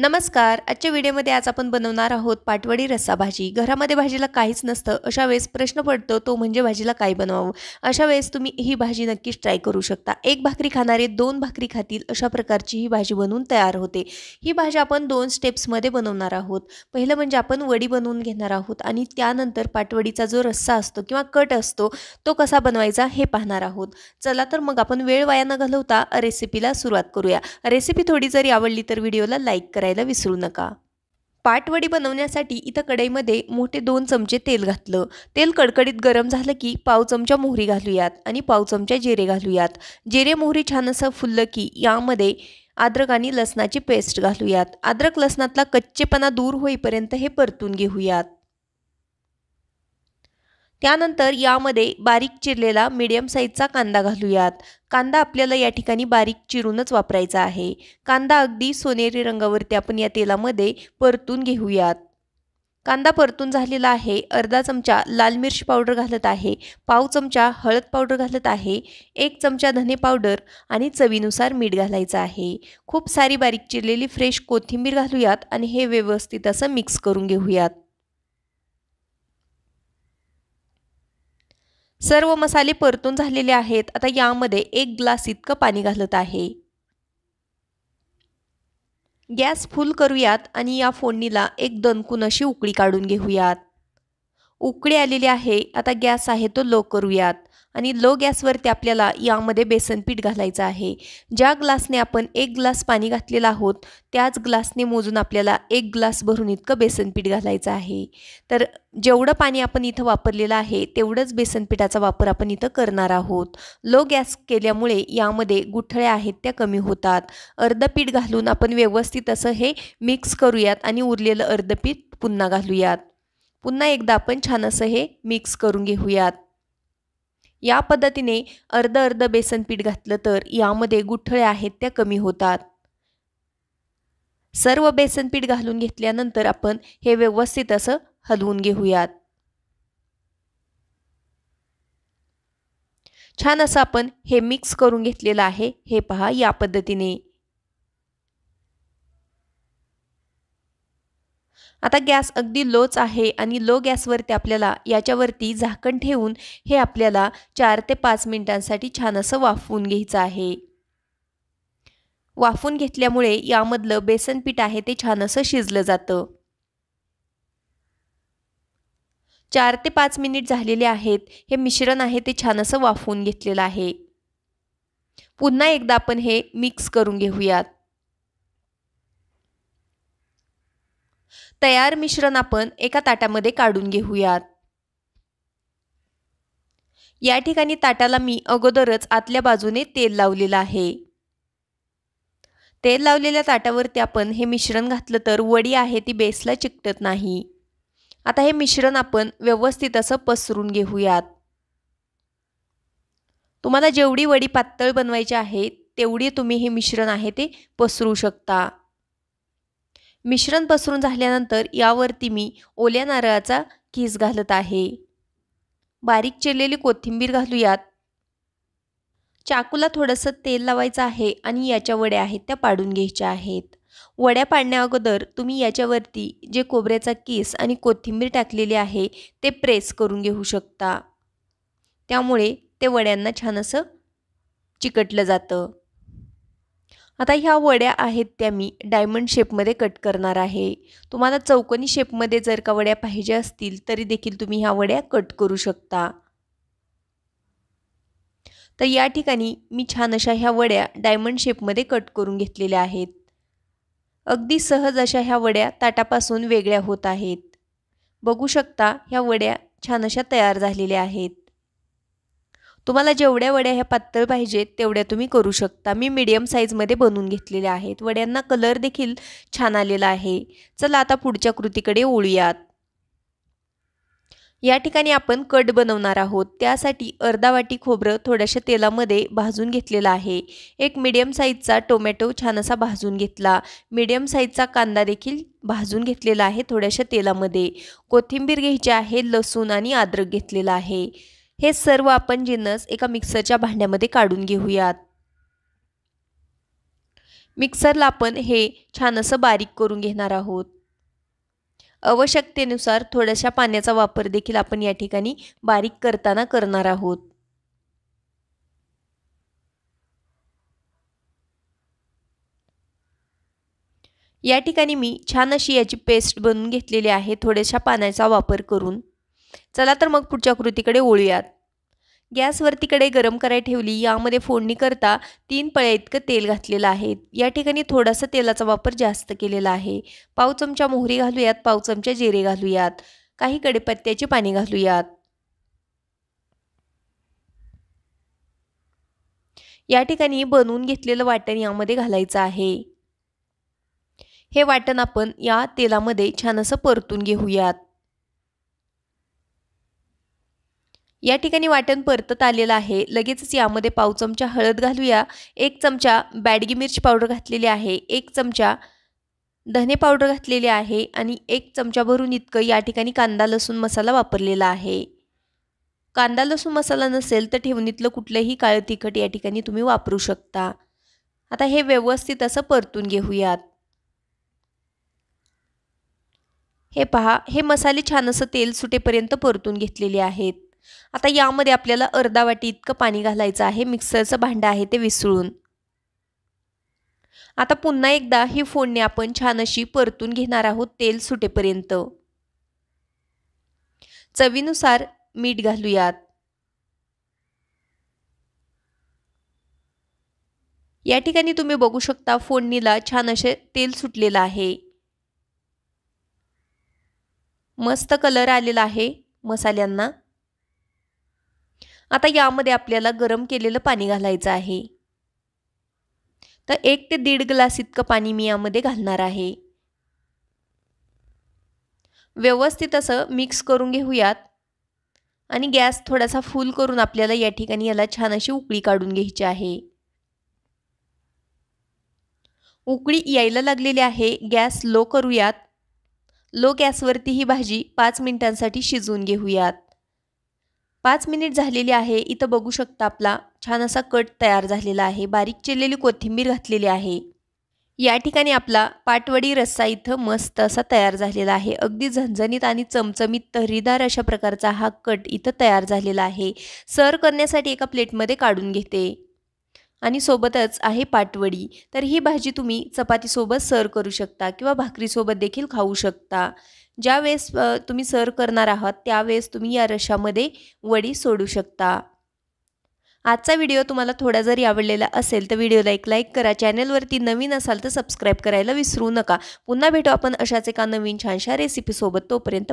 नमस्कार आजच्या व्हिडिओमध्ये आज आपण बनवणार आहोत पाटवडी रस्सा भाजी घरामध्ये भाजीला काहीच नसतं अशा वेळेस प्रश्न पडतो तो म्हणजे भाजीला काय बनवावं अशा वेळेस तुम्ही ही भाजी नक्कीच ट्राय करू शकता एक भाकरी खाणारे दोन भाकरी खातील अशा प्रकारची ही भाजी बनवून तयार होते ही भाजी आपण दोन स्टेप्समध्ये बनवणार आहोत पहिलं म्हणजे आपण वडी बनवून घेणार आहोत आणि त्यानंतर पाटवडीचा जो रस्सा असतो किंवा कट असतो तो कसा बनवायचा हे पाहणार आहोत चला तर मग आपण वेळ वाया न घालवता रेसिपीला सुरुवात करूया रेसिपी थोडी जरी आवडली तर व्हिडिओला लाईक करा करायला विसरू नका पाटवडी बनवण्यासाठी इथं कढईमध्ये मोठे दोन चमचे तेल घातलं तेल कडकडीत गरम झालं की पाव चमचा मोहरी घालूयात आणि पाव चमचा जिरे घालूयात जिरे मोहरी छान असं फुललं की यामध्ये अद्रक आणि लसणाची पेस्ट घालूयात अद्रक लसणातला कच्चेपणा दूर होईपर्यंत हे परतून घेऊयात त्यानंतर यामध्ये बारीक चिरलेला मीडियम साईजचा कांदा घालूयात कांदा आपल्याला या ठिकाणी बारीक चिरूनच वापरायचा आहे कांदा अगदी सोनेरी रंगावरती आपण या तेलामध्ये परतून घेऊयात कांदा परतून झालेला आहे अर्धा चमचा लाल मिरची पावडर घालत आहे पाव चमचा हळद पावडर घालत आहे एक चमचा धने पावडर आणि चवीनुसार मीठ घालायचं आहे खूप सारी बारीक चिरलेली फ्रेश कोथिंबीर घालूयात आणि हे व्यवस्थित असं मिक्स करून घेऊयात सर्व मसाले परतून झालेले आहेत आता यामध्ये एक ग्लास इतकं पाणी घालत आहे गॅस फुल करूयात आणि या फोडणीला एक दणकून अशी उकळी काढून घेऊयात उकळी आलेली आहे आता गॅस आहे तो लो करूयात आणि लो गॅसवरती आपल्याला यामध्ये बेसन पीठ घालायचं आहे ज्या ग्लासने आपण एक ग्लास पाणी घातलेलं आहोत त्याच ग्लासने मोजून आपल्याला एक ग्लास भरून इतकं बेसन पीठ घालायचं आहे तर जेवढं पाणी आपण इथं वापरलेलं आहे तेवढंच बेसन पिठाचा वापर आपण इथं करणार आहोत लो गॅस केल्यामुळे यामध्ये गुठळ्या आहेत त्या कमी होतात अर्धपीठ घालून आपण व्यवस्थित असं हे मिक्स करूयात आणि उरलेलं अर्धपीठ पुन्हा घालूयात पुन्हा एकदा आपण छान असं हे मिक्स करून घेऊयात या पद्धतीने अर्ध अर्ध बेसन पीठ घातलं तर यामध्ये गुठळ्या आहेत त्या कमी होतात सर्व बेसन पीठ घालून घेतल्यानंतर आपण हे व्यवस्थित असं हलवून घेऊयात छान असं आपण हे मिक्स करून घेतलेलं आहे हे पहा या पद्धतीने आता गॅस अगदी लोच आहे आणि लो गॅसवरती आपल्याला याच्यावरती झाकण ठेवून हे आपल्याला चार ते पाच मिनिटांसाठी छान असं वाफवून घ्यायचं आहे वाफून घेतल्यामुळे यामधलं बेसन पीठ आहे ते छान असं शिजलं जातं चार ते पाच मिनिट झालेले आहेत हे मिश्रण आहे ते छान असं वाफवून घेतलेलं आहे पुन्हा एकदा आपण हे मिक्स करून घेऊयात तयार मिश्रण आपण एका ताटामध्ये काढून घेऊयात या ठिकाणी ताटाला मी अगोदरच आतल्या बाजूने तेल लावलेलं आहे तेल लावलेल्या ताटावरती आपण हे मिश्रण घातलं तर वडी आहे ती बेसला चिकटत नाही आता हे मिश्रण आपण व्यवस्थित असं पसरून घेऊयात तुम्हाला जेवढी वडी पातळ बनवायची आहे तेवढी तुम्ही हे मिश्रण आहे ते पसरू शकता मिश्रण पसरून झाल्यानंतर यावरती मी ओल्या नारळाचा किस घालत आहे बारीक चिरलेली कोथिंबीर घालूयात चाकूला थोडंसं तेल लावायचं आहे आणि याच्या वड्या आहेत त्या पाडून घ्यायच्या आहेत वड्या पाडण्या अगोदर तुम्ही याच्यावरती जे कोबऱ्याचा केस आणि कोथिंबीर टाकलेली आहे ते प्रेस करून घेऊ शकता त्यामुळे ते वड्यांना छान असं चिकटलं जातं आता ह्या वड्या आहेत त्या मी डायमंड शेपमध्ये कट करणार आहे तुम्हाला चौकोनी शेपमध्ये जर का वड्या पाहिजे असतील तरी देखील तुम्ही ह्या वड्या कट करू शकता तर या ठिकाणी मी छान अशा ह्या वड्या डायमंड शेपमध्ये कट करून घेतलेल्या आहेत अगदी सहज अशा ह्या वड्या ताटापासून वेगळ्या होत आहेत बघू शकता ह्या वड्या छान अशा तयार झालेल्या आहेत तुम्हाला जेवढ्या वड्या ह्या पातळ पाहिजेत तेवढ्या तुम्ही करू शकता मी मीडियम साईजमध्ये बनवून घेतलेल्या आहेत वड्यांना कलर देखील छान आलेला आहे चला आता पुढच्या कृतीकडे ओळूयात या ठिकाणी आपण कट बनवणार आहोत त्यासाठी अर्धा वाटी खोबरं थोड्याशा तेलामध्ये भाजून घेतलेलं आहे एक मीडियम साईजचा टोमॅटो छान असा भाजून घेतला मीडियम साईजचा कांदा देखील भाजून घेतलेला आहे थोड्याशा तेलामध्ये कोथिंबीर घ्यायची आहे लसूण आणि अद्रक घेतलेला आहे हे सर्व आपण जिन्नस एका मिक्सरच्या भांड्यामध्ये काढून घेऊयात मिक्सरला आपण हे छान असं बारीक करून घेणार आहोत आवश्यकतेनुसार थोड्याशा पाण्याचा वापर देखील आपण या ठिकाणी बारीक करताना करणार आहोत या ठिकाणी मी छान अशी याची पेस्ट बनवून घेतलेली आहे थोड्याशा पाण्याचा वापर करून चला तर मग पुढच्या कृतीकडे ओळूयात गॅसवरतीकडे गरम कराय ठेवली यामध्ये फोडणी करता तीन पळ्या इतकं तेल घातलेलं आहे या ठिकाणी थोडासा तेलाचा वापर जास्त केलेला आहे पाव चमचा मोहरी घालूयात पाव चमचा जिरे घालूयात काही कडेपत्त्याचे पाणी घालूयात या ठिकाणी बनवून घेतलेलं वाटण यामध्ये घालायचं आहे हे वाटण आपण या तेलामध्ये छान असं परतून घेऊयात या ठिकाणी वाटण परतत आलेलं आहे लगेचच यामध्ये पाव चमचा हळद घालूया एक चमचा बॅडगी मिरची पावडर घातलेली आहे एक चमचा धने पावडर घातलेली आहे आणि एक चमचा भरून इतकं या ठिकाणी कांदा लसूण मसाला वापरलेला आहे कांदा लसूण मसाला नसेल तर ठेवणीतलं कुठलंही काळं तिखट या ठिकाणी तुम्ही वापरू शकता आता हे व्यवस्थित असं परतून घेऊयात हे पहा हे मसाले छान असं तेल सुटेपर्यंत परतून घेतलेले आहेत आता यामध्ये आपल्याला अर्धा वाटी इतकं पाणी घालायचं आहे मिक्सरचं भांडं आहे ते विसळून आता पुन्हा एकदा ही फोडणी आपण छान अशी परतून घेणार आहोत तेल सुटेपर्यंत चवीनुसार मीठ घालूयात या ठिकाणी तुम्ही बघू शकता फोडणीला छान असे तेल सुटलेलं आहे मस्त कलर आलेला आहे मसाल्यांना आता यामध्ये आपल्याला गरम केलेलं पाणी घालायचं आहे तर एक ते दीड ग्लास इतकं पाणी मी यामध्ये घालणार आहे व्यवस्थित असं मिक्स करून घेऊयात आणि गॅस थोडासा फुल करून आपल्याला या ठिकाणी याला छान अशी उकळी काढून घ्यायची आहे उकळी यायला लागलेली आहे गॅस लो करूयात लो गॅसवरती ही भाजी पाच मिनिटांसाठी शिजवून घेऊयात पाच मिनिट झालेली आहे इथं बघू शकता आपला छान असा कट तयार झालेला आहे बारीक चिरलेली कोथिंबीर घातलेली आहे या ठिकाणी आपला पाटवडी रस्सा इथं मस्त असा तयार झालेला आहे अगदी झणझणीत आणि चमचमीत तहरीदार अशा प्रकारचा हा कट इथं तयार झालेला आहे सर्व करण्यासाठी एका प्लेटमध्ये काढून घेते आणि सोबतच आहे पाटवडी तर ही भाजी तुम्ही चपातीसोबत सर्व करू शकता किंवा भाकरीसोबत देखील खाऊ शकता ज्या वेळेस तुम्ही सर्व करणार आहात त्यावेळेस तुम्ही या रशामध्ये वडी सोडू शकता आजचा व्हिडिओ तुम्हाला थोडा जरी आवडलेला असेल तर व्हिडिओला एक लाईक करा चॅनलवरती नवीन असाल तर सबस्क्राईब करायला विसरू नका पुन्हा भेटू आपण अशाच एका नवीन छानशा रेसिपीसोबत तोपर्यंत